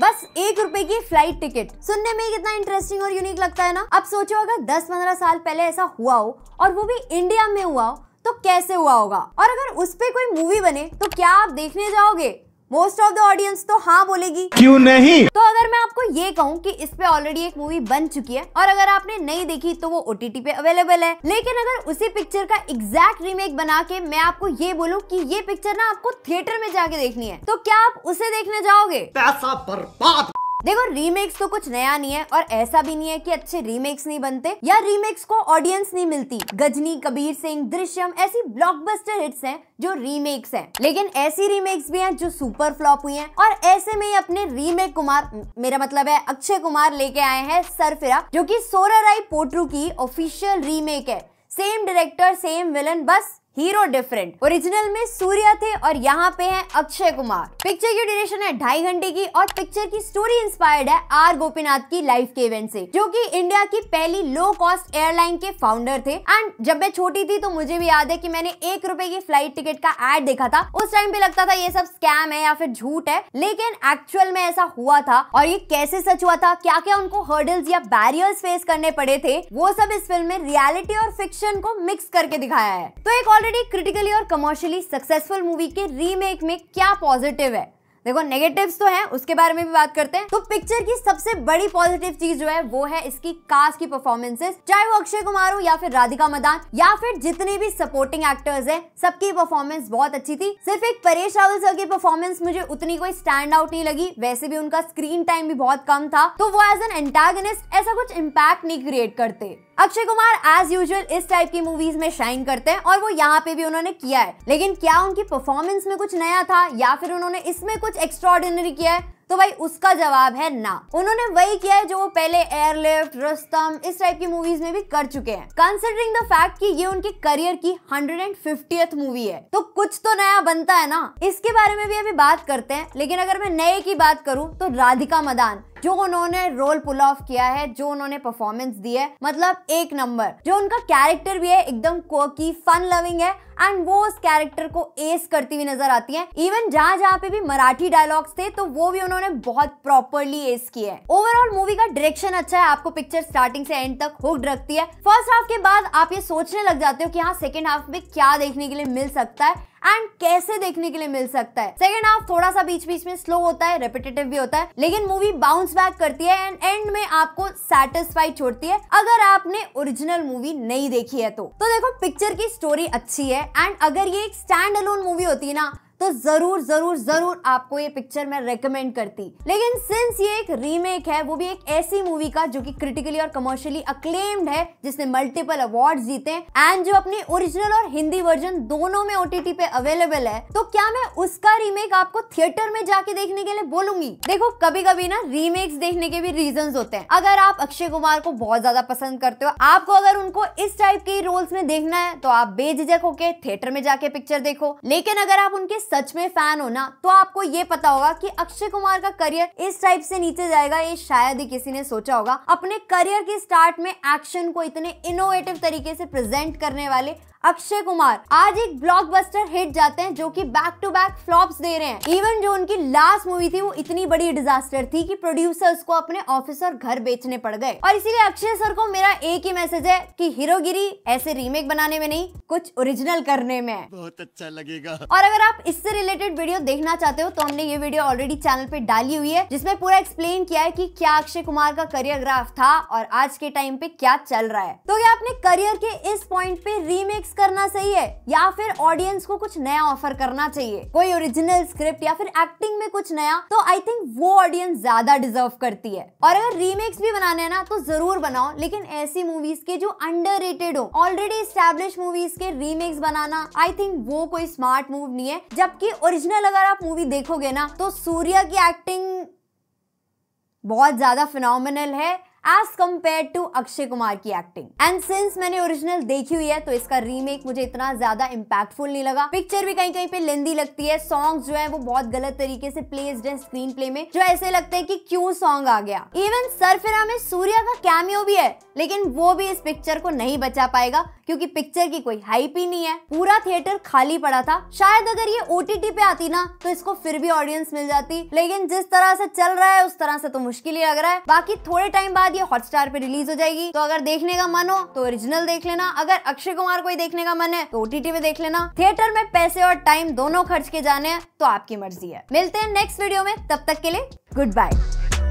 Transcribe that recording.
बस एक रुपए की फ्लाइट टिकट सुनने में कितना इंटरेस्टिंग और यूनिक लगता है ना अब सोचो अगर 10-15 साल पहले ऐसा हुआ हो और वो भी इंडिया में हुआ हो तो कैसे हुआ होगा और अगर उस पर कोई मूवी बने तो क्या आप देखने जाओगे मोस्ट ऑफ द ऑडियंस तो हाँ बोलेगी क्यों नहीं तो अगर मैं आपको ये कहूँ कि इस पे ऑलरेडी एक मूवी बन चुकी है और अगर आपने नहीं देखी तो वो ओटीटी पे अवेलेबल है लेकिन अगर उसी पिक्चर का एग्जैक्ट रीमेक बना के मैं आपको ये बोलूँ कि ये पिक्चर ना आपको थिएटर में जाके देखनी है तो क्या आप उसे देखने जाओगे पैसा बर्बाद देखो रीमेक्स तो कुछ नया नहीं है और ऐसा भी नहीं है कि अच्छे रीमेक्स नहीं बनते या रीमेक्स को ऑडियंस नहीं मिलती गजनी कबीर सिंह दृश्यम ऐसी ब्लॉकबस्टर हिट्स हैं जो रीमेक्स हैं लेकिन ऐसी रीमेक्स भी हैं जो सुपर फ्लॉप हुई हैं और ऐसे में ही अपने रीमेक कुमार मेरा मतलब है अक्षय कुमार लेके आए हैं सरफिरा जो की सोरा राय पोटरू की ऑफिशियल रीमेक है सेम डायरेक्टर सेम विलन बस हीरो डिफरेंट ओरिजिनल में सूर्या थे और यहाँ पे है अक्षय कुमार पिक्चर की ड्यूरेशन है ढाई घंटे की और पिक्चर की स्टोरी इंस्पायर्ड है आर गोपीनाथ की लाइफ के इवेंट से जो कि इंडिया की पहली लो कॉस्ट एयरलाइन के फाउंडर थे एंड जब मैं छोटी थी तो मुझे भी याद है कि मैंने एक रुपए की फ्लाइट टिकट का एड देखा था उस टाइम पे लगता था ये सब स्कैम है या फिर झूठ है लेकिन एक्चुअल में ऐसा हुआ था और ये कैसे सच हुआ था क्या क्या उनको हर्डल्स या बैरियर्स फेस करने पड़े थे वो सब इस फिल्म में रियलिटी और फिक्शन को मिक्स करके दिखाया है तो एक ऑलरेडी ऑलरेडी क्रिटिकली और कमर्शियली सक्सेसफुल मूवी के रीमेक में क्या पॉजिटिव है देखो नेगेटिव्स तो हैं उसके बारे में भी बात करते हैं तो पिक्चर की सबसे बड़ी पॉजिटिव चीज जो है वो है इसकी कास्ट की परफॉर्मेंसेस चाहे वो अक्षय कुमार हो या फिर राधिका मदान या फिर जितने भी सपोर्टिंग एक्टर्स हैं सबकी परफॉर्मेंस बहुत अच्छी थी सिर्फ एक परेश रावल सर की परफॉर्मेंस मुझे उतनी कोई स्टैंड आउट नहीं लगी वैसे भी उनका स्क्रीन टाइम भी बहुत कम था तो वो एज एन एंटेगनिस्ट ऐसा कुछ इम्पैक्ट नहीं क्रिएट करते अक्षय कुमार एज यूजुअल इस टाइप की मूवीज में शाइन करते हैं और वो यहाँ पे भी उन्होंने किया है लेकिन क्या उनकी परफॉर्मेंस में कुछ नया था या फिर उन्होंने इसमें कुछ कुछ एक्स्ट्रॉर्डिनरी किया है तो भाई उसका जवाब है ना उन्होंने वही किया है जो वो पहले एयरलिफ्ट रस्तम इस टाइप की मूवीज में भी कर चुके हैं कंसिडरिंग द फैक्ट कि ये उनके करियर की हंड्रेड एंड फिफ्टियथ मूवी है तो कुछ तो नया बनता है ना इसके बारे में भी अभी बात करते हैं लेकिन अगर मैं नए की बात करूँ तो राधिका मदान जो उन्होंने रोल पुल ऑफ किया है जो उन्होंने परफॉर्मेंस दी है मतलब एक नंबर जो उनका कैरेक्टर भी है एकदम कोकी फन लविंग है एंड वो उस कैरेक्टर को एस करती हुई नजर आती है इवन जहाँ जहाँ पे भी मराठी डायलॉग्स थे तो वो भी उन्होंने बहुत प्रॉपरली एस किए है ओवरऑल मूवी का डायरेक्शन अच्छा है आपको पिक्चर स्टार्टिंग से एंड तक हुक्ड रखती है फर्स्ट हाफ के बाद आप ये सोचने लग जाते हो कि हाँ सेकेंड हाफ में क्या देखने के लिए मिल सकता है एंड कैसे देखने के लिए मिल सकता है सेकेंड हाफ थोड़ा सा बीच बीच में स्लो होता है रेपिटेटिव भी होता है लेकिन मूवी बाउंस बैक करती है एंड एंड में आपको सेटिस्फाइड छोड़ती है अगर आपने ओरिजिनल मूवी नहीं देखी है तो, तो देखो पिक्चर की स्टोरी अच्छी है एंड अगर ये एक स्टैंड अलोन मूवी होती है ना तो जरूर जरूर जरूर आपको ये पिक्चर मैं रेकमेंड करती लेकिन सिंस ये एक रीमेक है वो भी एक ऐसी मूवी का जो कि क्रिटिकली और कमर्शियली अक्लेम्ड है जिसने मल्टीपल अवार्ड जीते एंड जो अपनी ओरिजिनल और हिंदी वर्जन दोनों में ओटीटी पे अवेलेबल है तो क्या मैं उसका रीमेक आपको थिएटर में जाके देखने के लिए बोलूंगी देखो कभी कभी ना रीमेक्स देखने के भी रीजन होते हैं अगर आप अक्षय कुमार को बहुत ज्यादा पसंद करते हो आपको अगर उनको इस टाइप के रोल्स में देखना है तो आप बेझिझक होके थिएटर में जाके पिक्चर देखो लेकिन अगर आप उनके सच में फैन हो ना तो आपको ये पता होगा कि अक्षय कुमार का करियर इस टाइप से नीचे जाएगा ये शायद ही किसी ने सोचा होगा अपने करियर के स्टार्ट में एक्शन को इतने इनोवेटिव तरीके से प्रेजेंट करने वाले अक्षय कुमार आज एक ब्लॉकबस्टर हिट जाते हैं जो कि बैक टू बैक फ्लॉप्स दे रहे हैं इवन जो उनकी लास्ट मूवी थी वो इतनी बड़ी डिजास्टर थी कि प्रोड्यूसर्स को अपने ऑफिस और घर बेचने पड़ गए और इसीलिए अक्षय सर को मेरा एक ही मैसेज है कि हीरोगिरी ऐसे रीमेक बनाने में नहीं कुछ ओरिजिनल करने में बहुत अच्छा लगेगा और अगर आप इससे रिलेटेड वीडियो देखना चाहते हो तो हमने ये वीडियो ऑलरेडी चैनल पे डाली हुई है जिसमें पूरा एक्सप्लेन किया है की क्या अक्षय कुमार का करियर ग्राफ था और आज के टाइम पे क्या चल रहा है तो क्या अपने करियर के इस पॉइंट पे रीमेक्स करना सही है या फिर ऑडियंस को कुछ नया ऑफर करना चाहिए कोई ओरिजिनल स्क्रिप्ट या फिर एक्टिंग में कुछ नया तो आई थिंक वो ऑडियंस ज्यादा डिजर्व करती है और अगर रीमेक्स भी बनाने हैं ना तो जरूर बनाओ लेकिन ऐसी मूवीज के जो अंडर हो ऑलरेडी स्टेब्लिश मूवीज के रीमेक्स बनाना आई थिंक वो कोई स्मार्ट मूव नहीं है जबकि ओरिजिनल अगर आप मूवी देखोगे ना तो सूर्या की एक्टिंग बहुत ज्यादा फिनोमिनल है as compare to Akshay Kumar की एक्टिंग एंड सिंस मैंने ओरिजिनल देखी हुई है तो इसका रीमेक मुझे इतना ज्यादा इम्पैक्टफुल नहीं लगा पिक्चर भी कहीं कहीं पे लेंदी लगती है सॉन्ग जो है वो बहुत गलत तरीके से प्लेस्ड है स्क्रीन प्ले में जो ऐसे लगते हैं की क्यों सॉन्ग आ गया इवन सरफिरा में सूर्या का कैमियो भी है लेकिन वो भी इस पिक्चर को नहीं बचा पाएगा क्योंकि पिक्चर की कोई हाइप ही नहीं है पूरा थिएटर खाली पड़ा था शायद अगर ये ओटीटी पे आती ना तो इसको फिर भी ऑडियंस मिल जाती लेकिन जिस तरह से चल रहा है उस तरह से तो मुश्किल ही लग रहा है बाकी थोड़े टाइम बाद ये हॉटस्टार पे रिलीज हो जाएगी तो अगर देखने का मन हो तो ओरिजिनल देख लेना अगर अक्षय कुमार को ही देखने का मन है तो ओटीटी में देख लेना थिएटर में पैसे और टाइम दोनों खर्च के जाने हैं तो आपकी मर्जी है मिलते हैं नेक्स्ट वीडियो में तब तक के लिए गुड बाय